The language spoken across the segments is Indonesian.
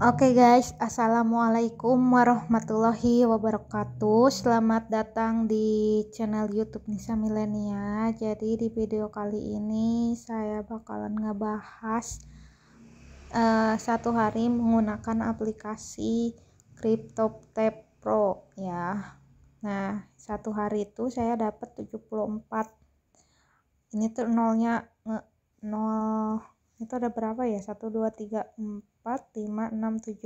Oke okay guys, assalamualaikum warahmatullahi wabarakatuh. Selamat datang di channel YouTube Nisa Milenia. Jadi di video kali ini saya bakalan ngebahas uh, satu hari menggunakan aplikasi CryptoTab Pro ya. Nah satu hari itu saya dapat 74. Ini tuh nolnya nol itu ada berapa ya? Satu dua tiga 4 4 5 6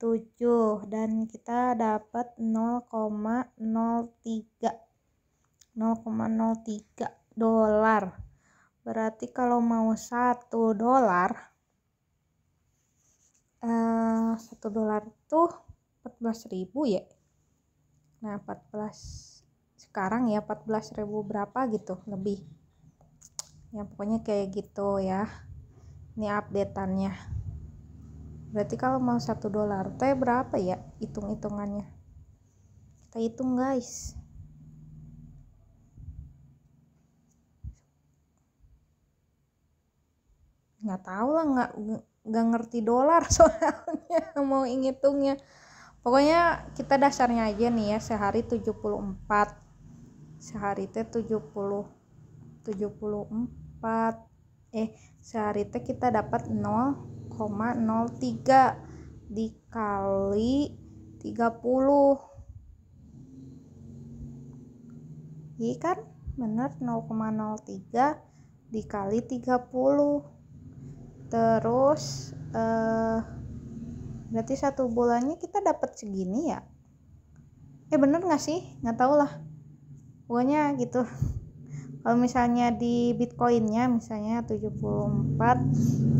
7 7 dan kita dapat 0,03 0,03 dolar berarti kalau mau 1 dolar eh, 1 dolar tuh 14.000 ya nah 14 sekarang ya 14.000 berapa gitu lebih ya pokoknya kayak gitu ya ini updateannya berarti kalau mau satu dolar teh berapa ya hitung-hitungannya kita hitung guys nggak tahu lah nggak nggak ngerti dolar soalnya mau ngitungnya pokoknya kita dasarnya aja nih ya sehari 74 sehari teh 70 74 eh sehari teh kita dapat 0 0,03 dikali 30 iya kan bener 0,03 dikali 30 terus eh, berarti satu bulannya kita dapat segini ya eh bener nggak sih nggak tau lah pokoknya gitu kalau misalnya di bitcoinnya misalnya 74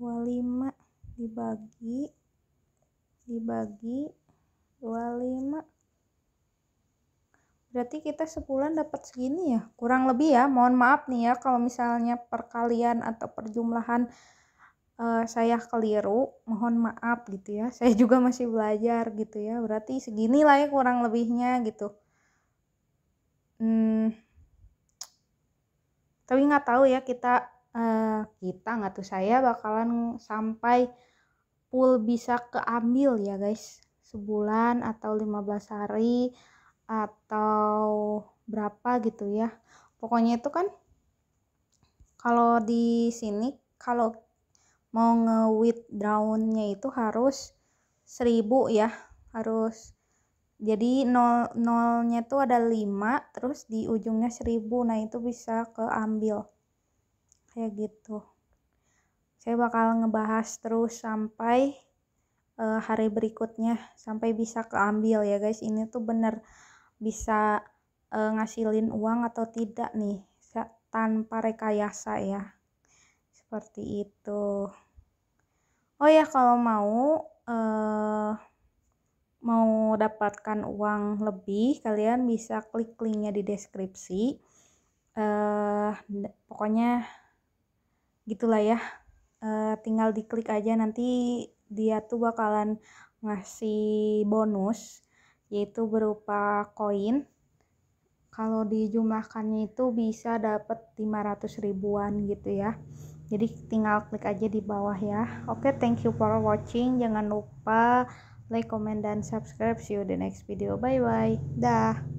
25 dibagi dibagi 25 berarti kita sebulan dapat segini ya kurang lebih ya mohon maaf nih ya kalau misalnya perkalian atau perjumlahan uh, saya keliru mohon maaf gitu ya saya juga masih belajar gitu ya berarti segini lah ya kurang lebihnya gitu hmm, tapi nggak tahu ya kita uh, kita nggak tuh saya bakalan sampai full bisa keambil ya guys sebulan atau 15 hari atau berapa gitu ya pokoknya itu kan kalau di sini kalau mau nge-withdrawnnya itu harus 1000 ya harus jadi nol nolnya itu ada 5 terus di ujungnya 1000 nah itu bisa keambil kayak gitu saya bakal ngebahas terus sampai uh, hari berikutnya sampai bisa keambil ya guys ini tuh bener bisa uh, ngasilin uang atau tidak nih tanpa rekayasa ya seperti itu oh ya kalau mau uh, mau dapatkan uang lebih kalian bisa klik linknya di deskripsi uh, pokoknya gitulah ya Uh, tinggal diklik aja nanti dia tuh bakalan ngasih bonus yaitu berupa koin kalau dijumlahkannya itu bisa dapat 500 ribuan gitu ya jadi tinggal klik aja di bawah ya oke okay, thank you for watching jangan lupa like comment dan subscribe see you the next video bye bye dah